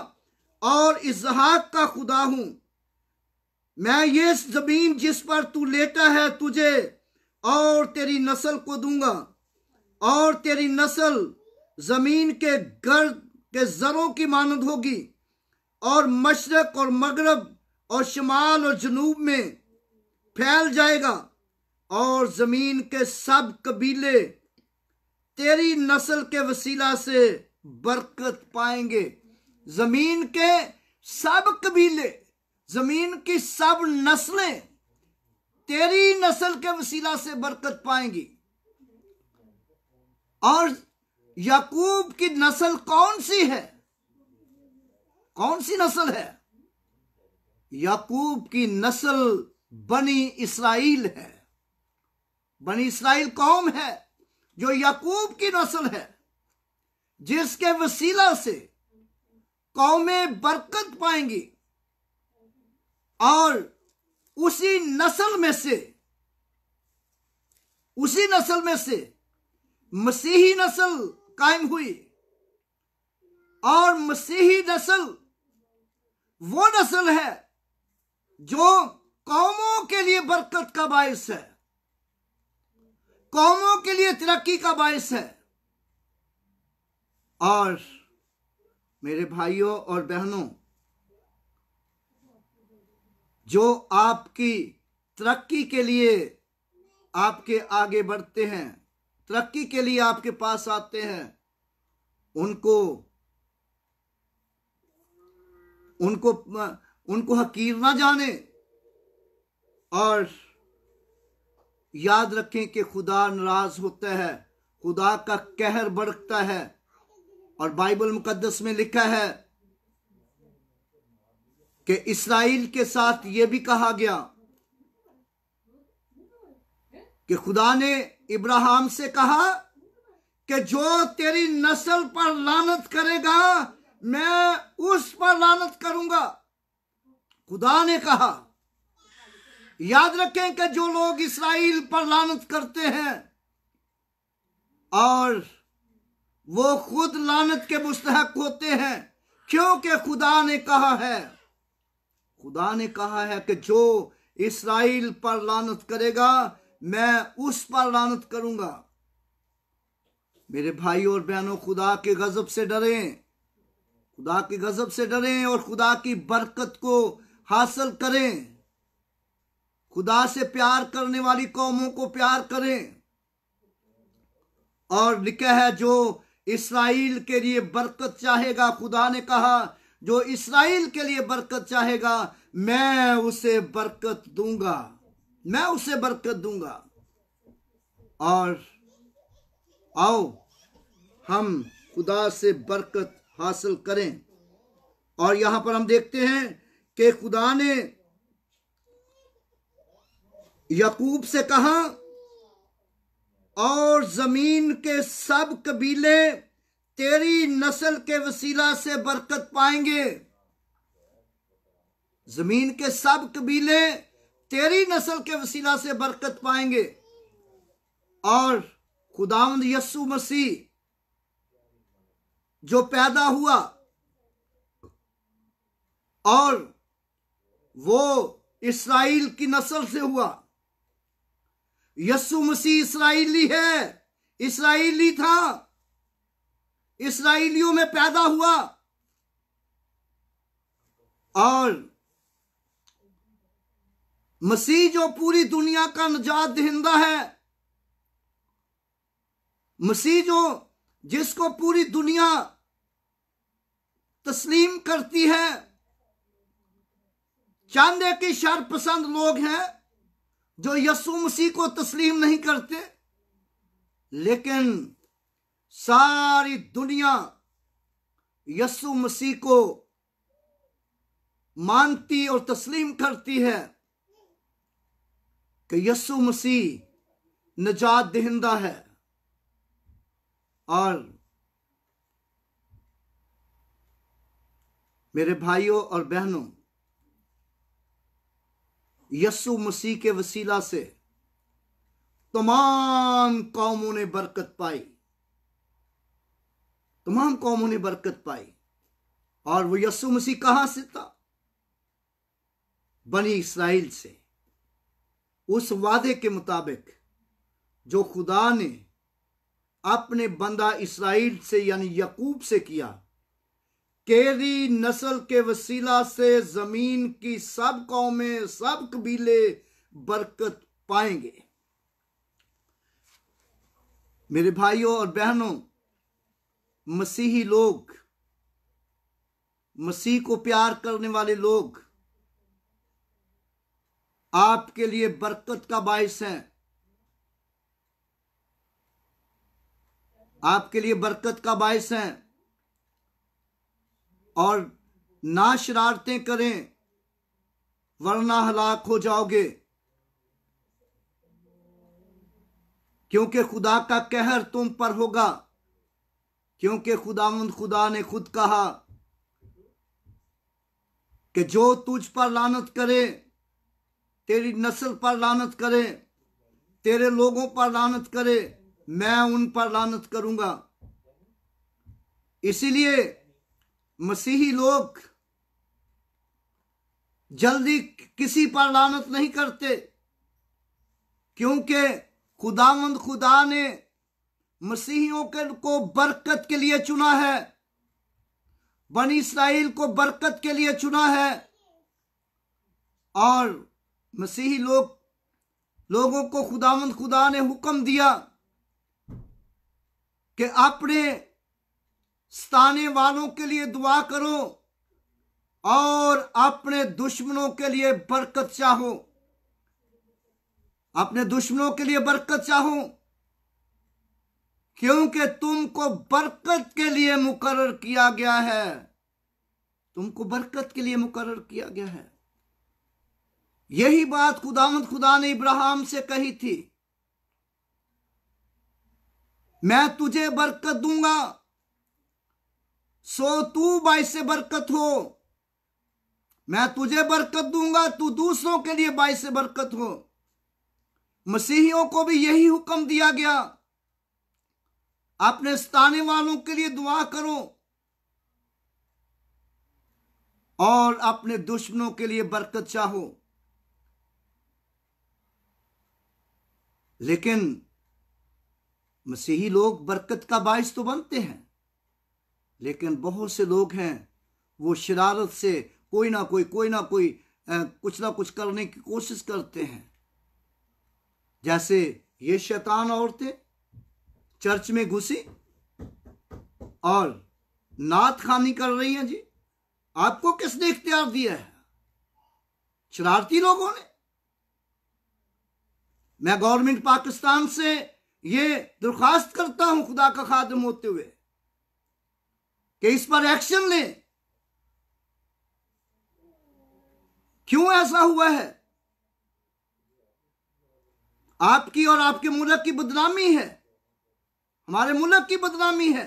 और इसहाक का खुदा हूं मैं ये जमीन जिस पर तू लेटा है तुझे और तेरी नस्ल को दूंगा और तेरी नस्ल जमीन के गर्द के जरों की मानद होगी और मशरक और मगरब और शमाल और जनूब में फैल जाएगा और जमीन के सब कबीले तेरी नस्ल के वसीला से बरकत पाएंगे जमीन के सब कबीले जमीन की सब नस्लें तेरी नस्ल के वसीला से बरकत पाएंगी और याकूब की नस्ल कौन सी है कौन सी नस्ल है याकूब की नस्ल बनी इसराइल है बनी इसराइल कौम है जो यकूब की नस्ल है जिसके वसीला से कौमें बरकत पाएंगी और उसी नस्ल में से उसी नस्ल में से मसीही नस्ल कायम हुई और मसीही नस्ल वो नस्ल है जो कौमों के लिए बरकत का बायस है कौमों के लिए तरक्की का बायस है और मेरे भाइयों और बहनों जो आपकी तरक्की के लिए आपके आगे बढ़ते हैं तरक्की के लिए आपके पास आते हैं उनको उनको उनको हकीर ना जाने और याद रखें कि खुदा नाराज होता है खुदा का कहर बरकता है और बाइबल मुकदस में लिखा है कि इसराइल के साथ यह भी कहा गया कि खुदा ने इब्राहिम से कहा कि जो तेरी नस्ल पर लानत करेगा मैं उस पर लानत करूंगा खुदा ने कहा याद रखें कि जो लोग इसराइल पर लानत करते हैं और वो खुद लानत के मुस्तक होते हैं क्योंकि खुदा ने कहा है खुदा ने कहा है कि जो इसराइल पर लानत करेगा मैं उस पर लानत करूंगा मेरे भाई और बहनों खुदा के गजब से डरें खुदा के गजब से डरें और खुदा की बरकत को हासिल करें खुदा से प्यार करने वाली कौमों को प्यार करें और लिखा है जो इसराइल के लिए बरकत चाहेगा खुदा ने कहा जो इसराइल के लिए बरकत चाहेगा मैं उसे बरकत दूंगा मैं उसे बरकत दूंगा और आओ हम खुदा से बरकत हासिल करें और यहां पर हम देखते हैं कि खुदा ने यकूब से कहा और जमीन के सब कबीले तेरी नस्ल के वसीला से बरकत पाएंगे जमीन के सब कबीले तेरी नस्ल के वसीला से बरकत पाएंगे और खुदावंद यस्सु मसीह जो पैदा हुआ और वो इसराइल की नस्ल से हुआ यस्सु मसीह इसराइली है इसराइली था इसराइलियों में पैदा हुआ और मसीह जो पूरी दुनिया का निजात दहिंदा है मसीह जो जिसको पूरी दुनिया तस्लीम करती है चांदे के शर्पसंद शर पसंद लोग हैं जो यसु मसीह को तस्लीम नहीं करते लेकिन सारी दुनिया यसु मसीह को मानती और तस्लीम करती है कि यसु मसीह नजात दहिंदा है और मेरे भाइयों और बहनों यसु मसीह के वसीला से तमाम कौमों ने बरकत पाई तमाम कौमों ने बरकत पाई और वो यसु मसीह कहां से था बनी इसराइल से उस वादे के मुताबिक जो खुदा ने अपने बंदा इसराइल से यानी यकूब से किया केरी नस्ल के वसीला से जमीन की सब कौमें सब कबीले बरकत पाएंगे मेरे भाइयों और बहनों मसीही लोग मसीह को प्यार करने वाले लोग आपके लिए बरकत का बायस हैं आपके लिए बरकत का बायस हैं और ना शरारतें करें वरना हलाक हो जाओगे क्योंकि खुदा का कहर तुम पर होगा क्योंकि खुदामंद खुदा ने खुद कहा कि जो तुझ पर लानत करे तेरी नस्ल पर लानत करे तेरे लोगों पर लानत करे मैं उन पर लानत करूंगा इसीलिए मसीही लोग जल्दी किसी पर लानत नहीं करते क्योंकि खुदामंद खुदा ने मसीहियों के को बरकत के लिए चुना है बन इसराइल को बरकत के लिए चुना है और मसीही लोग लोगों को खुदामंद खुदा ने हुक्म दिया कि अपने सताने वालों के लिए दुआ करो और अपने दुश्मनों के लिए बरकत चाहो अपने दुश्मनों के लिए बरकत चाहो क्योंकि तुमको बरकत के लिए मुकरर किया गया है तुमको बरकत के लिए मुकरर किया गया है यही बात खुदामद खुदा ने इब्राहिम से कही थी मैं तुझे बरकत दूंगा सो तू बाइस से बरकत हो मैं तुझे बरकत दूंगा तू दूसरों के लिए बाइस से बरकत हो मसीहियों को भी यही हुक्म दिया गया अपने सताने वालों के लिए दुआ करो और अपने दुश्मनों के लिए बरकत चाहो लेकिन मसीही लोग बरकत का बायस तो बनते हैं लेकिन बहुत से लोग हैं वो शरारत से कोई ना कोई कोई ना कोई आ, कुछ ना कुछ करने की कोशिश करते हैं जैसे ये शैतान औरतें चर्च में घुसी और नात खानी कर रही हैं जी आपको किसने इख्तियार दिया है शरारती लोगों ने मैं गवर्नमेंट पाकिस्तान से ये दरख्वास्त करता हूं खुदा का खादम होते हुए कि इस पर एक्शन लें क्यों ऐसा हुआ है आपकी और आपके मुल्क की बदनामी है हमारे मुल्क की बदनामी है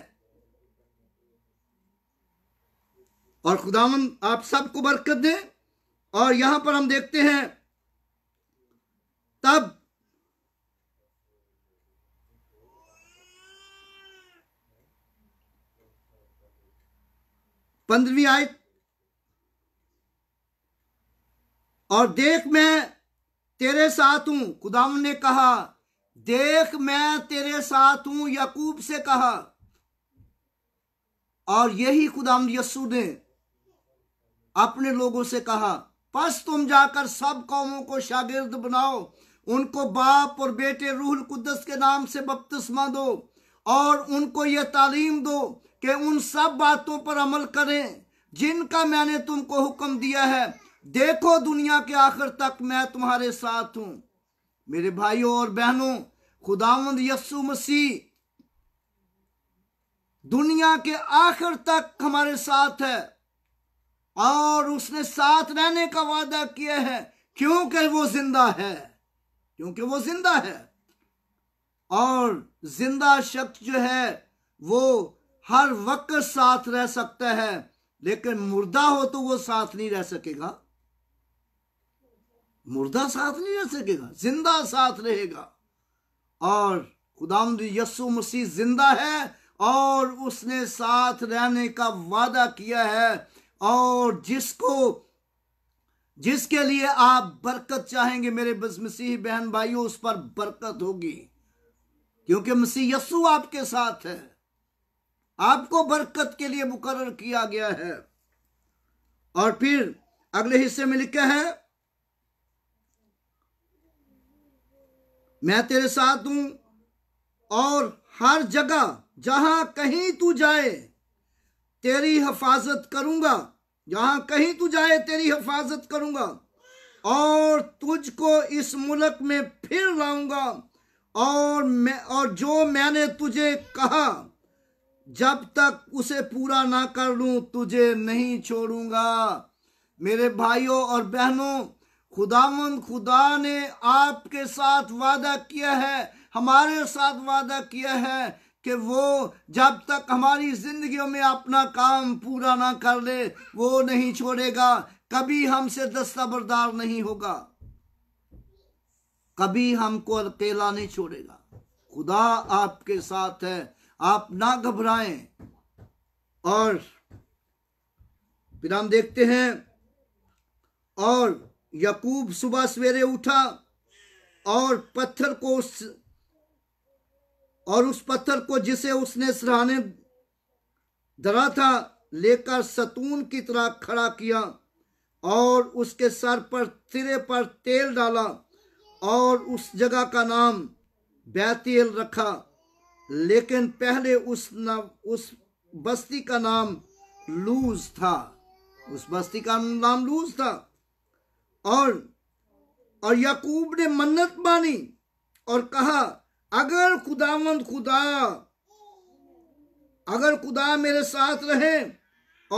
और खुदावन आप सबको बरकत दें और यहां पर हम देखते हैं तब पंद्रहवीं आयत और देख मैं तेरे साथ हूं खुदाम ने कहा देख मैं तेरे साथ हूं यकूब से कहा और यही खुदाम यस्सू ने अपने लोगों से कहा बस तुम जाकर सब कौमों को शागिर्द बनाओ उनको बाप और बेटे रूहल कुदस के नाम से बपतिस्मा दो और उनको यह तालीम दो कि उन सब बातों पर अमल करें जिनका मैंने तुमको हुक्म दिया है देखो दुनिया के आखिर तक मैं तुम्हारे साथ हूं मेरे भाइयों और बहनों खुदावंद यस्सु मसीह दुनिया के आखिर तक हमारे साथ है और उसने साथ रहने का वादा किया है क्योंकि वो जिंदा है क्योंकि वो जिंदा है और जिंदा शख्स जो है वो हर वक्त साथ रह सकता है लेकिन मुर्दा हो तो वो साथ नहीं रह सकेगा मुर्दा साथ नहीं रह सकेगा जिंदा साथ रहेगा और खुदाम यस्सु मसीह जिंदा है और उसने साथ रहने का वादा किया है और जिसको जिसके लिए आप बरकत चाहेंगे मेरे मसीह बहन भाइयों उस पर बरकत होगी क्योंकि मसीह यस्सु आपके साथ है आपको बरकत के लिए मुकर किया गया है और फिर अगले हिस्से में लिखा है मैं तेरे साथ हूं और हर जगह जहां कहीं तू जाए तेरी हिफाजत करूंगा जहां कहीं तू जाए तेरी हिफाजत करूंगा और तुझको इस मुल्क में फिर लाऊंगा और मैं और जो मैंने तुझे कहा जब तक उसे पूरा ना कर लूं तुझे नहीं छोड़ूंगा मेरे भाइयों और बहनों खुदावन खुदा ने आपके साथ वादा किया है हमारे साथ वादा किया है कि वो जब तक हमारी जिंदगियों में अपना काम पूरा ना कर ले वो नहीं छोड़ेगा कभी हमसे दस्तबरदार नहीं होगा कभी हमको अकेला नहीं छोड़ेगा खुदा आपके साथ है आप ना घबराएं और फिर हम देखते हैं और यकूब सुबह सवेरे उठा और पत्थर को उस और उस पत्थर को जिसे उसने सराहने धरा था लेकर सतून की तरह खड़ा किया और उसके सर पर सिरे पर तेल डाला और उस जगह का नाम बैतील रखा लेकिन पहले उस न, उस बस्ती का नाम लूज था उस बस्ती का नाम लूज था और और याकूब ने मन्नत मानी और कहा अगर खुदावंद खुदा अगर खुदा मेरे साथ रहे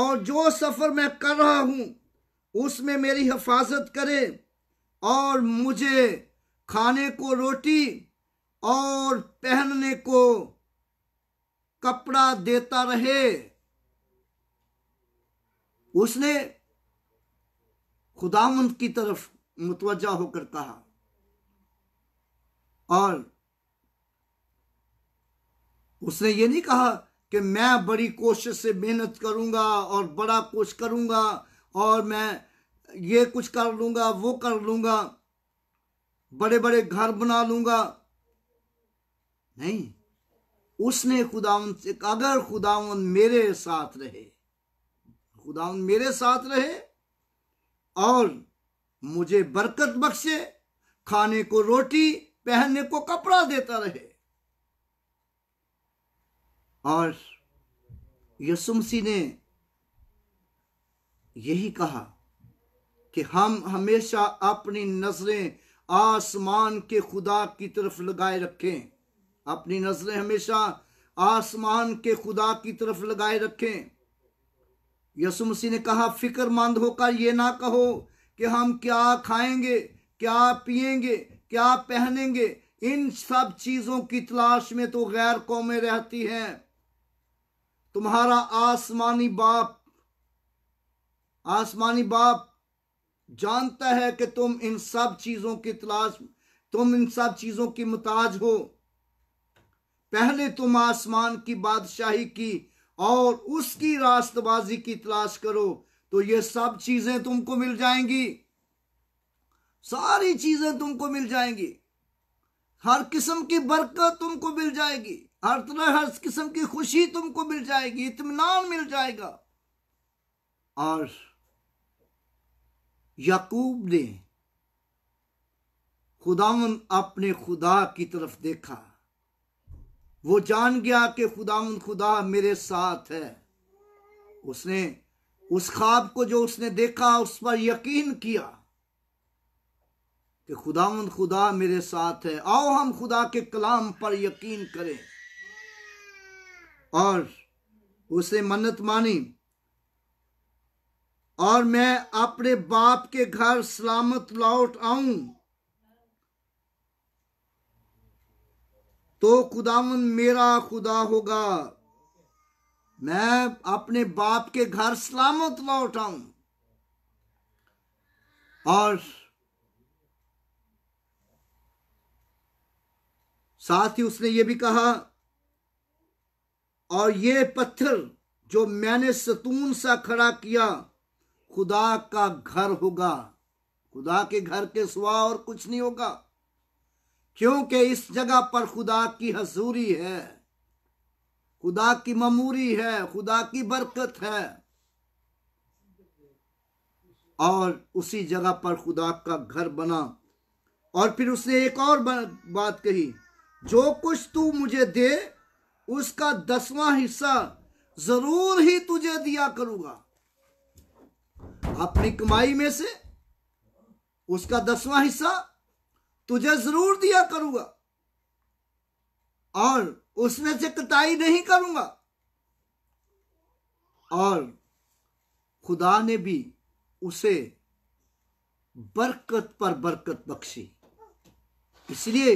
और जो सफर मैं कर रहा हूं उसमें मेरी हिफाजत करे और मुझे खाने को रोटी और पहनने को कपड़ा देता रहे उसने खुदामंद की तरफ मुतवजा होकर कहा और उसने ये नहीं कहा कि मैं बड़ी कोशिश से मेहनत करूंगा और बड़ा कुछ करूंगा और मैं ये कुछ कर लूंगा वो कर लूंगा बड़े बड़े घर बना लूंगा नहीं उसने खुदावन से अगर खुदावन मेरे साथ रहे खुदावन मेरे साथ रहे और मुझे बरकत बख्शे खाने को रोटी पहनने को कपड़ा देता रहे और यसुमसी ने यही कहा कि हम हमेशा अपनी नजरें आसमान के खुदा की तरफ लगाए रखें अपनी नजरें हमेशा आसमान के खुदा की तरफ लगाए रखें यसु मसीह ने कहा फिक्रमंद होकर ये ना कहो कि हम क्या खाएंगे क्या पिएंगे क्या पहनेंगे इन सब चीजों की तलाश में तो गैर कौमें रहती हैं तुम्हारा आसमानी बाप आसमानी बाप जानता है कि तुम इन सब चीजों की तलाश तुम इन सब चीजों की मुताज हो पहले तुम आसमान की बादशाही की और उसकी रास्तबाजी की तलाश करो तो ये सब चीजें तुमको मिल जाएंगी सारी चीजें तुमको मिल जाएंगी हर किस्म की बरकत तुमको मिल जाएगी हर तरह हर किस्म की खुशी तुमको मिल जाएगी इतमान मिल जाएगा और याकूब ने खुदा अपने खुदा की तरफ देखा वो जान गया कि खुदाउन खुदा मेरे साथ है उसने उस ख्वाब को जो उसने देखा उस पर यकीन किया कि खुदाउन खुदा मेरे साथ है आओ हम खुदा के कलाम पर यकीन करें और उसे मन्नत मानी और मैं अपने बाप के घर सलामत लौट आऊं तो खुदावन मेरा खुदा होगा मैं अपने बाप के घर सलामत लौट आऊं और साथ ही उसने ये भी कहा और ये पत्थर जो मैंने सतून सा खड़ा किया खुदा का घर होगा खुदा के घर के सिवा और कुछ नहीं होगा क्योंकि इस जगह पर खुदा की हजूरी है खुदा की ममूरी है खुदा की बरकत है और उसी जगह पर खुदा का घर बना और फिर उसने एक और बात कही जो कुछ तू मुझे दे उसका दसवां हिस्सा जरूर ही तुझे दिया करूंगा अपनी कमाई में से उसका दसवां हिस्सा तुझे जरूर दिया करूंगा और उसमें से कटाई नहीं करूंगा और खुदा ने भी उसे बरकत पर बरकत बख्शी इसलिए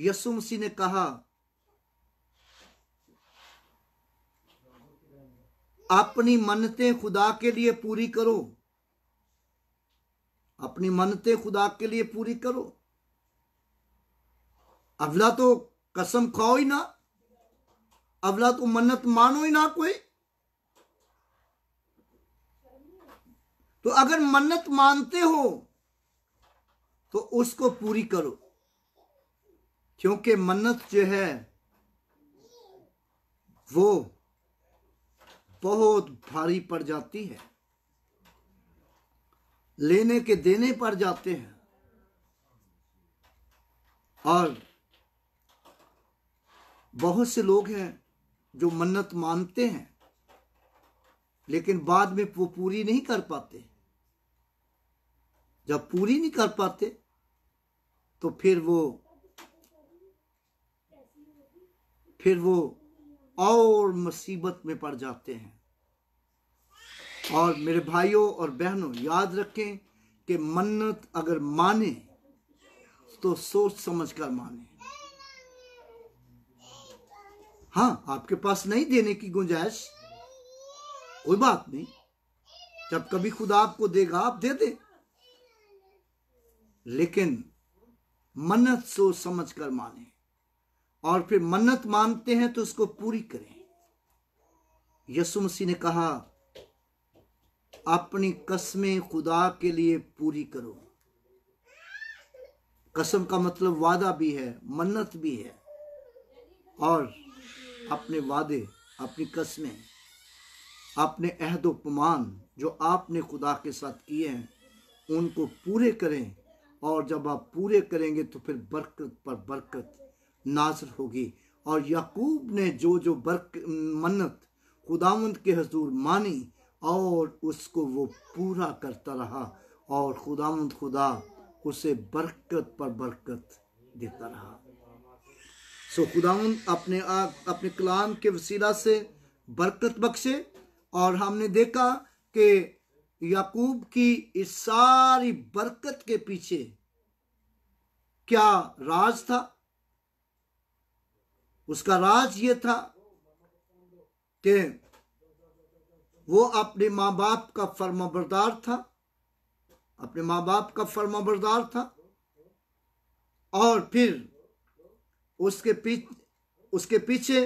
यसु मसीह ने कहा अपनी मन्नतें खुदा के लिए पूरी करो अपनी मन्नतें खुदा के लिए पूरी करो अवला तो कसम खाओ ही ना अवला तो मन्नत मानो ही ना कोई तो अगर मन्नत मानते हो तो उसको पूरी करो क्योंकि मन्नत जो है वो बहुत भारी पड़ जाती है लेने के देने पड़ जाते हैं और बहुत से लोग हैं जो मन्नत मानते हैं लेकिन बाद में वो पूरी नहीं कर पाते जब पूरी नहीं कर पाते तो फिर वो फिर वो और मुसीबत में पड़ जाते हैं और मेरे भाइयों और बहनों याद रखें कि मन्नत अगर माने तो सोच समझ कर माने हाँ आपके पास नहीं देने की गुंजाइश कोई बात नहीं जब कभी खुदा आपको देगा आप दे दे लेकिन मन्नत सोच समझ कर माने और फिर मन्नत मानते हैं तो उसको पूरी करें यसु मसीह ने कहा अपनी कस्में खुदा के लिए पूरी करो कसम का मतलब वादा भी है मन्नत भी है और अपने वादे अपनी कस्में अपने अहदोपमान जो आपने खुदा के साथ किए हैं उनको पूरे करें और जब आप पूरे करेंगे तो फिर बरकत पर बरकत नाजर होगी और याकूब ने जो जो बरक मन्नत खुदावंद के हजूर मानी और उसको वो पूरा करता रहा और खुदावंद खुदा उसे बरकत पर बरकत देता रहा सो खुदाउन अपने आप अपने कलाम के वसीला से बरकत बख्शे और हमने देखा कि याकूब की इस सारी बरकत के पीछे क्या राज था उसका राज ये था कि वो अपने माँ बाप का फर्माबरदार था अपने माँ बाप का फर्माबरदार था और फिर उसके पीछे उसके पीछे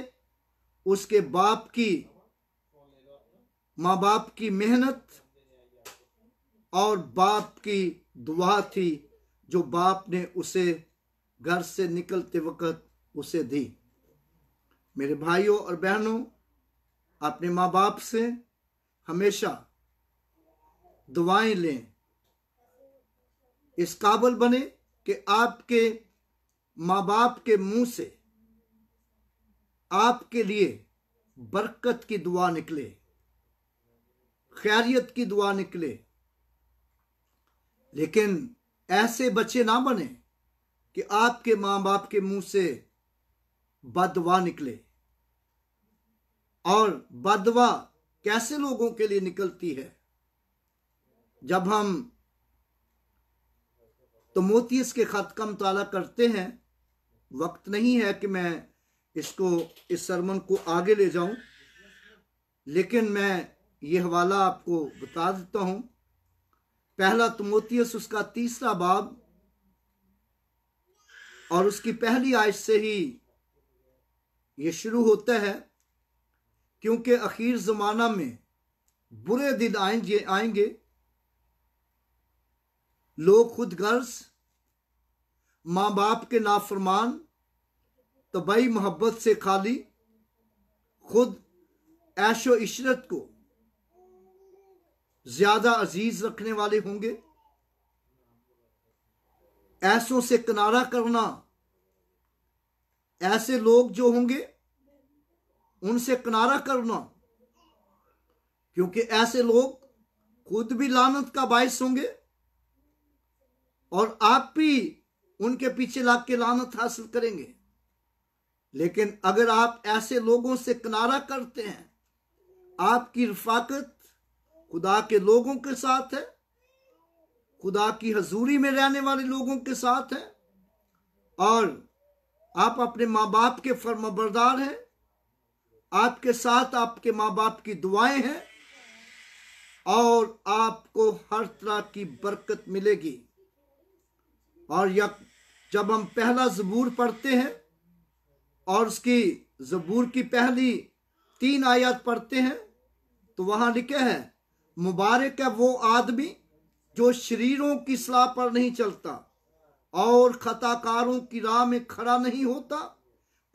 उसके बाप की माँ बाप की मेहनत और बाप की दुआ थी जो बाप ने उसे घर से निकलते वक्त उसे दी मेरे भाइयों और बहनों अपने माँ बाप से हमेशा दुआएं लें इस काबल बने कि आपके माँ बाप के मुंह से आपके लिए बरकत की दुआ निकले खैरियत की दुआ निकले लेकिन ऐसे बच्चे ना बने कि आपके माँ बाप के मुंह से बदवा निकले और बदवा कैसे लोगों के लिए निकलती है जब हम तो मोतीस के खत का मुताला करते हैं वक्त नहीं है कि मैं इसको इस सरमन को आगे ले जाऊं लेकिन मैं ये हवाला आपको बता देता हूं पहला तमोतियस उसका तीसरा बाब और उसकी पहली आयत से ही ये शुरू होता है क्योंकि अखीर ज़माना में बुरे दिन आएंगे आएंगे लोग खुद गर्ज माँ बाप के नाफरमान तबाही तो मोहब्बत से खाली खुद ऐशो इशरत को ज्यादा अजीज रखने वाले होंगे ऐसों से किनारा करना ऐसे लोग जो होंगे उनसे किनारा करना क्योंकि ऐसे लोग खुद भी लानत का बायस होंगे और आप भी उनके पीछे लाग के लानत हासिल करेंगे लेकिन अगर आप ऐसे लोगों से किनारा करते हैं आपकी रफाकत खुदा के लोगों के साथ है खुदा की हजूरी में रहने वाले लोगों के साथ है और आप अपने माँ बाप के फर्माबरदार हैं आपके साथ आपके माँ बाप की दुआएं हैं और आपको हर तरह की बरकत मिलेगी और जब हम पहला जबूर पढ़ते हैं और उसकी जबूर की पहली तीन आयत पढ़ते हैं तो वहां लिखे हैं मुबारक है वो आदमी जो शरीरों की सलाह पर नहीं चलता और खताकारों की राह में खड़ा नहीं होता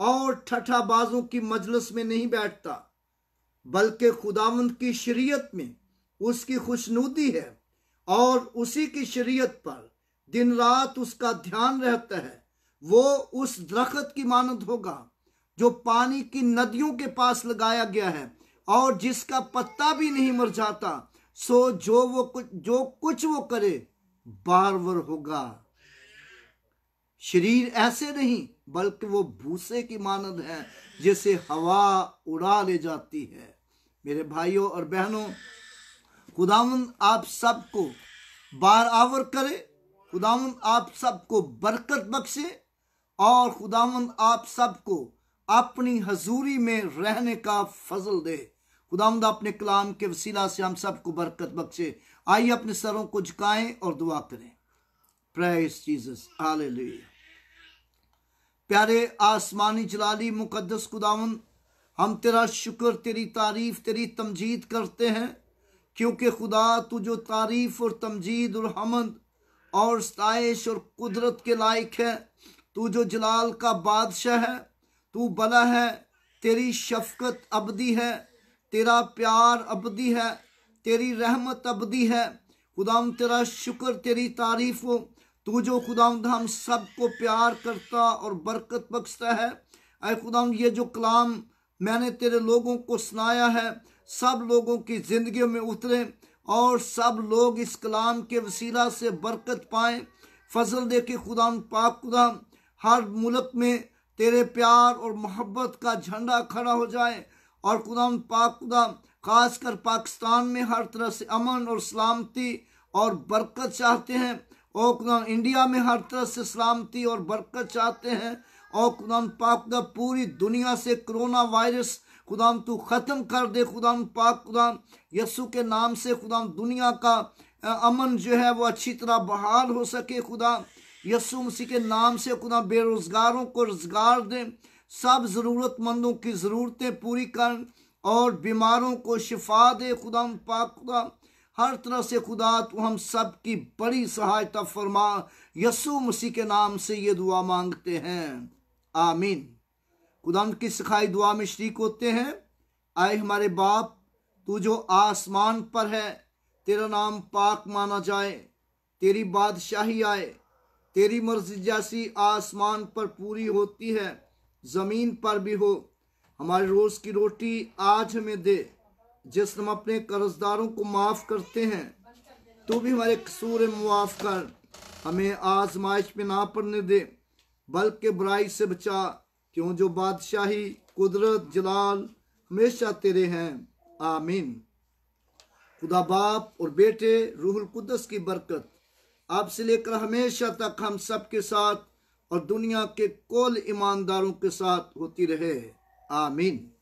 और ठठाबाजों की मजलस में नहीं बैठता बल्कि खुदावंद की शरीयत में उसकी खुशनुदी है और उसी की शरीयत पर दिन रात उसका ध्यान रहता है वो उस दरख्त की मानद होगा जो पानी की नदियों के पास लगाया गया है और जिसका पत्ता भी नहीं मर जाता सो जो वो कुछ जो कुछ वो करे बारवर होगा शरीर ऐसे नहीं बल्कि वो भूसे की मानद है जिसे हवा उड़ा ले जाती है मेरे भाइयों और बहनों खुदावन आप सबको बार आवर करे खुदावन आप सबको बरकत बख्शे और खुदावंद आप सबको अपनी हजूरी में रहने का फजल दे खुदावंद अपने कलाम के वसीला से हम सबको बरकत बख्शे आइए अपने सरों को झुकाएं और दुआ करें प्रेस जीसस हालेलुया प्यारे आसमानी जलाली मुकद्दस खुदावन हम तेरा शुक्र तेरी तारीफ तेरी तमजीद करते हैं क्योंकि खुदा तू जो तारीफ और तमजीद और हमद और स्ताइश और कुदरत के लायक है तू जो जलाल का बादशाह है तू बला है तेरी शफकत अबदी है तेरा प्यार अबदी है तेरी रहमत अबदी है खुदाम तेरा शुक्र तेरी तारीफ हो तू जो खुदाम हम को प्यार करता और बरकत बख्शता है अय खुदाम ये जो कलाम मैंने तेरे लोगों को सुनाया है सब लोगों की ज़िंदगी में उतरे और सब लोग इस कलाम के वसीला से बरकत पाएँ फजल दे के खुदाम पाक खुदाम हर मुल्क में तेरे प्यार और मोहब्बत का झंडा खड़ा हो जाए और खुदा पाक खुदा खास कर पाकिस्तान में हर तरह से अमन और सलामती और बरकत चाहते हैं और खुदा इंडिया में हर तरह से सलामती और बरकत चाहते हैं और खुदा पाक खुदा पूरी दुनिया से कोरोना वायरस खुदाम तू ख़त्म कर दे खुदाम पाक खुदाम यसु के नाम से खुदाम दुनिया का अमन जो है वो अच्छी तरह बहाल हो सके खुदा यसु मसीह के नाम से खुदा बेरोजगारों को रोजगार दें सब ज़रूरतमंदों की ज़रूरतें पूरी कर और बीमारों को शिफा दे खुदा पाक खुदा हर तरह से खुदा तो हम सब की बड़ी सहायता फरमा यसु मसीह के नाम से ये दुआ मांगते हैं आमीन खुदा की सिखाई दुआ में शरीक होते हैं आए हमारे बाप तू जो आसमान पर है तेरा नाम पाक माना जाए तेरी बादशाही आए तेरी मर्जी जैसी आसमान पर पूरी होती है ज़मीन पर भी हो हमारी रोज़ की रोटी आज हमें दे जिस हम अपने कर्जदारों को माफ़ करते हैं तो भी हमारे कसूर मुआफ़ कर हमें आजमाइश में ना पड़ने दे बल्कि बुराई से बचा क्यों जो बादशाही कुदरत जलाल हमेशा तेरे हैं आमीन खुदा बाप और बेटे रूहुल कुदस की बरकत अब से लेकर हमेशा तक हम सब के साथ और दुनिया के कुल ईमानदारों के साथ होती रहे आमीन